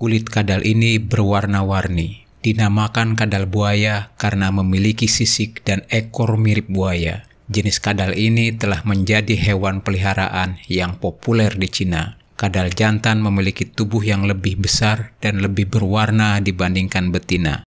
Kulit kadal ini berwarna-warni, dinamakan kadal buaya karena memiliki sisik dan ekor mirip buaya. Jenis kadal ini telah menjadi hewan peliharaan yang populer di Cina. Kadal jantan memiliki tubuh yang lebih besar dan lebih berwarna dibandingkan betina.